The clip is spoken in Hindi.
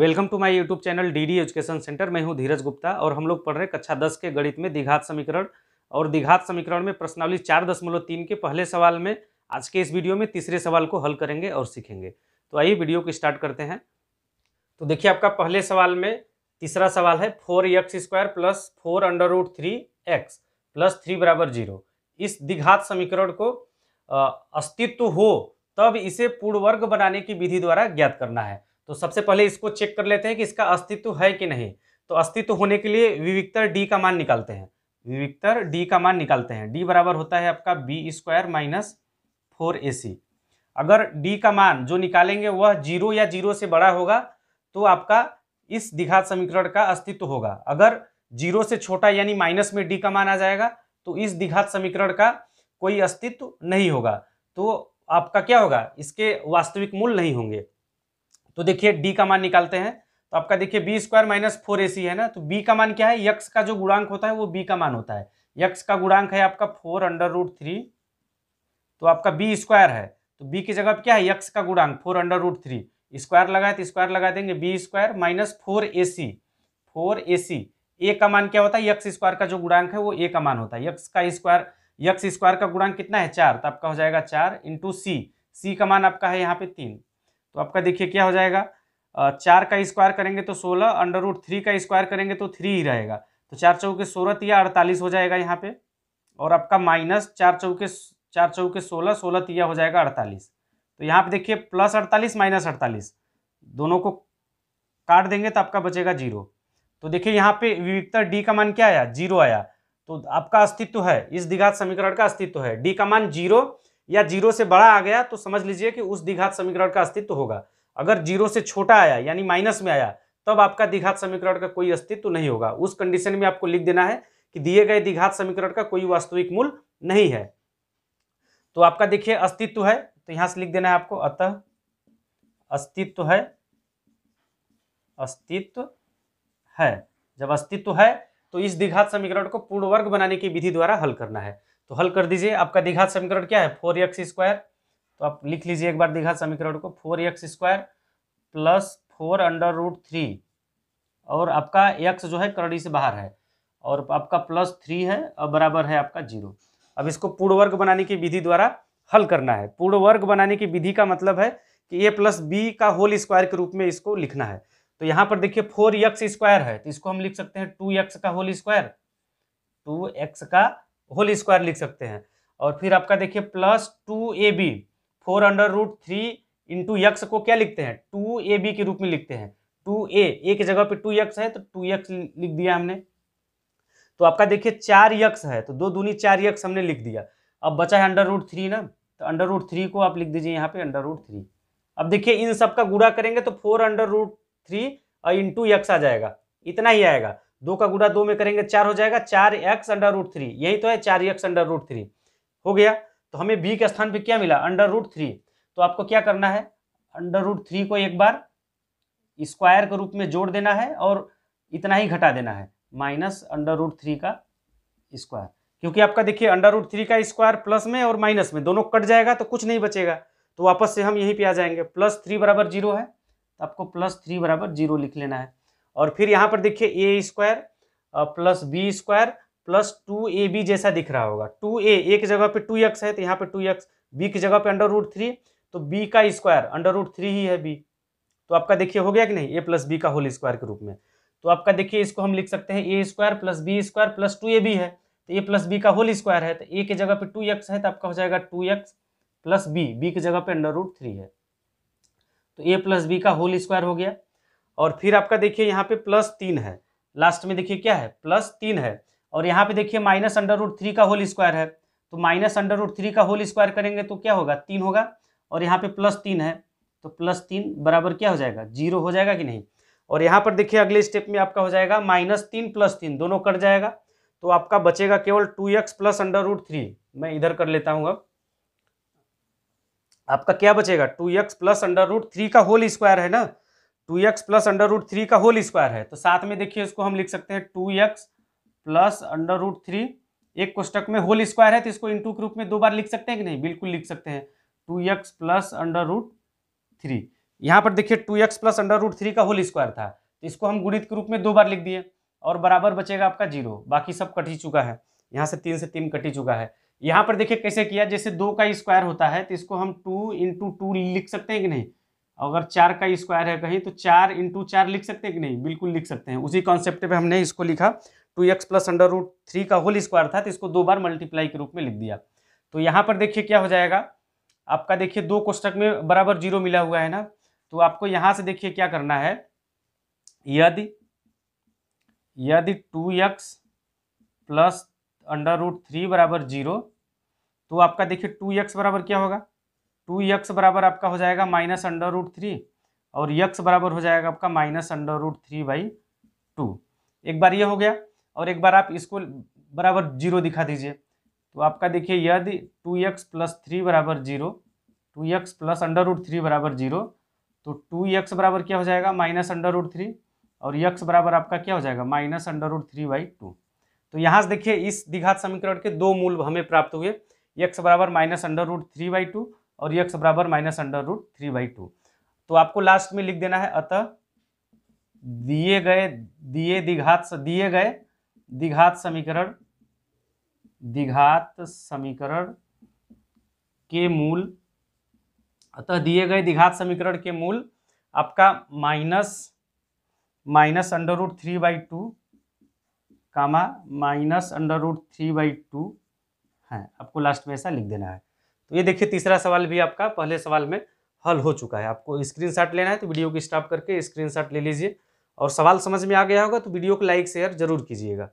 welcome to my YouTube channel DD education centre मैं हूं धीरज गुप्ता और हम लोग पढ़ रहे कक्षा दस के गणित में दिघात समीकरण और दिघात समीकरण में प्रश्नावली चार दशमलव तीन के पहले सवाल में आज के इस वीडियो में तीसरे सवाल को हल करेंगे और सीखेंगे तो आइए वीडियो को स्टार्ट करते हैं तो देखिए आपका पहले सवाल में तीसरा सवाल है four X square plus four under root three X plus three बराबर जीरो इस दिघात समीकरण को अस्तित्व हो तब इसे पूर्ण वर्ग बनाने की विधि द्वारा ज्ञात करना है तो सबसे पहले इसको चेक कर लेते हैं कि इसका अस्तित्व है कि नहीं तो अस्तित्व होने के लिए विविकतर डी का मान निकालते हैं विविकतर डी का मान निकालते हैं डी बराबर होता है आपका B square minus four A C अगर डी का मान जो निकालेंगे वह जीरो या जीरो से बड़ा होगा तो आपका इस दिघात समीकरण का अस्तित्व होगा अगर जीरो से छोटा यानी माइनस में डी का मान आ जाएगा तो इस दिघात समीकरण का कोई अस्तित्व नहीं होगा तो आपका क्या होगा इसके वास्तविक मूल नहीं होंगे तो देखिए डी का मान निकालते हैं तो आपका देखिए B square minus four A C है ना तो बी का मान क्या है यक्स का जो गुणांक होता है वो बी का मान होता है यक्स का गुणांक है आपका फोर अंडर रूट थ्री तो आपका बी स्क्वायर है तो बी की जगह क्या है यक्स का गुणांक four under root three square लगाए तो स्क्वायर लगा देंगे B square minus four A C four A C A का मान क्या होता है यक्स स्क्वायर का जो गुणांक है वो ए का मान होता है यक्स का स्क्वायर यक्स स्क्वायर का गुणांक कितना है चार तो आपका हो जाएगा चार इंटू सी सी का मान आपका है यहाँ पे तीन तो आपका देखिए क्या हो जाएगा चार का स्क्वायर करेंगे तो सोलह अंडर रूट थ्री का स्क्वायर करेंगे तो थ्री ही रहेगा तो चार चौके सोलह तिया अड़तालीस हो जाएगा यहाँ पे और आपका माइनस चार चौके चार चौके सोलह सोलह तिया हो जाएगा अड़तालीस तो यहाँ पे देखिए प्लस अड़तालीस माइनस अड़तालीस दोनों को काट देंगे तो आपका बचेगा जीरो तो देखिए यहाँ पे विविधता डी का मान क्या आया जीरो आया तो आपका अस्तित्व है इस दिघात समीकरण का अस्तित्व है डी का मान जीरो या जीरो से बड़ा आ गया तो समझ लीजिए कि उस दिघात समीकरण का अस्तित्व होगा अगर जीरो से छोटा आया यानी माइनस में आया तब आपका दिघात समीकरण का कोई अस्तित्व नहीं होगा उस कंडीशन में आपको लिख देना है कि दिए गए दिघात समीकरण का कोई वास्तविक मूल नहीं है तो आपका देखिए अस्तित्व है तो यहां से लिख देना है आपको अतः अस्तित्व है अस्तित्व है जब अस्तित्व है तो इस दिघात समीकरण को पूर्ण वर्ग बनाने की विधि द्वारा हल करना है तो हल कर दीजिए आपका दीघात समीकरण क्या है फोर एक्स स्क्वायर तो आप लिख लीजिए एक बार दीघात समीकरण को four X square plus four under root three और आपका एक्स जो है करड़ी से बाहर है और आपका प्लस थ्री है और बराबर है आपका जीरो अब इसको पूर्ण वर्ग बनाने की विधि द्वारा हल करना है पूर्ण वर्ग बनाने की विधि का मतलब है कि ए प्लस बी का होल स्क्वायर के रूप में इसको लिखना है तो यहाँ पर देखिए फोर एक्स स्क्वायर है तो इसको हम लिख सकते हैं टू एक्स का होल स्क्वायर टू एक्स का होल स्क्वायर लिख सकते हैं और फिर आपका देखिए plus two A B four under root three into X को क्या लिखते हैं टू ए बी के रूप में लिखते हैं टू ए ए की जगह पे टू यक्स है तो टू यक्स लिख दिया हमने तो आपका देखिए चार यक्स है तो दो दूनी चार यक्स हमने लिख दिया अब बचा है अंडर रूट थ्री ना तो अंडर रूट थ्री को आप लिख दीजिए यहाँ पे अंडर रूट थ्री अब देखिए इन सब का गुड़ा करेंगे तो फोर अंडर रूट थ्री और इंटू यक्स आ जाएगा इतना ही आएगा दो का गुड़ा दो में करेंगे चार हो जाएगा चार एक्स अंडर रूट थ्री यही तो है चार एक्स अंडर रूट थ्री हो गया तो हमें बी के स्थान पे क्या मिला अंडर रूट थ्री तो आपको क्या करना है अंडर रूट थ्री को एक बार स्क्वायर के रूप में जोड़ देना है और इतना ही घटा देना है माइनस अंडर रूट थ्री का स्क्वायर क्योंकि आपका देखिए अंडर रूट थ्री का स्क्वायर प्लस में और माइनस में दोनों कट जाएगा तो कुछ नहीं बचेगा तो वापस से हम यहीं पे आ जाएंगे प्लस थ्री बराबर जीरो है तो आपको प्लस थ्री बराबर जीरो लिख लेना है और फिर यहाँ पर देखिए A square plus B square plus two A B जैसा दिख रहा होगा टू ए ए की जगह पे टू एक्स है तो यहाँ पे टू एक्स बी की जगह पे अंडर रूट थ्री तो बी का स्क्वायर अंडर रूट थ्री ही है बी तो आपका देखिए हो गया कि नहीं ए प्लस बी का होल स्क्वायर के रूप में तो आपका देखिए इसको हम लिख सकते हैं A square plus B square plus two A B है तो ए प्लस बी का होल स्क्वायर है तो ए के जगह पे टू एक्स है तो आपका हो जाएगा two X plus B B की जगह पे अंडर रूट थ्री है तो ए प्लस बी का होल स्क्वायर हो गया और फिर आपका देखिए यहाँ पे प्लस तीन है लास्ट में देखिए क्या है प्लस तीन है और यहाँ पे देखिए माइनस अंडर रूट थ्री का होल स्क्वायर है तो माइनस अंडर रूट थ्री का होल स्क्वायर करेंगे तो क्या होगा तीन होगा और यहाँ पे प्लस तीन है तो प्लस तीन बराबर क्या हो जाएगा जीरो हो जाएगा कि नहीं और यहाँ पर देखिए अगले स्टेप में आपका हो जाएगा माइनस तीन प्लस तीन दोनों कट जाएगा तो आपका बचेगा केवल two X plus under root three मैं इधर कर लेता हूँ अब आपका क्या बचेगा two X plus under root three का होल स्क्वायर है ना two X plus under root three का होल स्क्वायर है तो साथ में देखिए इसको हम लिख सकते हैं two X plus under root three एक कोष्टक में होल स्क्वायर है तो इसको इंटू के रूप में दो बार लिख सकते हैं कि नहीं बिल्कुल लिख सकते हैं two X plus under root three यहाँ पर देखिए two X plus under root three का होल स्क्वायर था तो इसको हम गुणित के रूप में दो बार लिख दिए और बराबर बचेगा आपका जीरो बाकी सब कट ही चुका है यहाँ से तीन से तीन कट ही चुका है यहाँ पर देखिए कैसे किया जैसे दो का स्क्वायर होता है तो इसको हम टू इंटू टू लिख सकते हैं कि नहीं अगर चार का स्क्वायर है कहीं तो चार इंटू चार लिख सकते हैं कि नहीं बिल्कुल लिख सकते हैं उसी कॉन्सेप्ट पे हमने इसको लिखा two X plus under root three का होल स्क्वायर था तो इसको दो बार मल्टीप्लाई के रूप में लिख दिया तो यहाँ पर देखिए क्या हो जाएगा आपका देखिए दो कोष्टक में बराबर जीरो मिला हुआ है ना तो आपको यहाँ से देखिए क्या करना है यदि यदि two X plus under root three बराबर जीरो तो आपका देखिए टू एक्स बराबर क्या होगा टू यक्स बराबर आपका हो जाएगा माइनस अंडर रूट थ्री और यक्स बराबर हो जाएगा आपका minus under root three by two एक बार ये हो गया और एक बार आप इसको बराबर जीरो दिखा दीजिए तो आपका देखिए यदि टू यक्स प्लस थ्री बराबर zero two x plus under root three बराबर जीरो तो टू यक्स बराबर क्या हो जाएगा माइनस अंडर रूट थ्री और यक्स बराबर आपका क्या हो जाएगा minus under root three by two तो यहाँ से देखिए इस दिघात समीकरण के दो मूल हमें प्राप्त हुए यक्स बराबर minus under root three by two और यक्स बराबर minus under root three by two तो आपको लास्ट में लिख देना है अतः दिए गए दिए दिघात दिए गए दिघात समीकरण दिघात समीकरण के मूल अतः दिए गए दिघात समीकरण के मूल आपका minus minus under root three by two comma minus under root three by two है आपको लास्ट में ऐसा लिख देना है तो ये देखिए तीसरा सवाल भी आपका पहले सवाल में हल हो चुका है आपको स्क्रीनशॉट लेना है तो वीडियो को स्टॉप करके स्क्रीनशॉट ले लीजिए और सवाल समझ में आ गया होगा तो वीडियो को लाइक शेयर जरूर कीजिएगा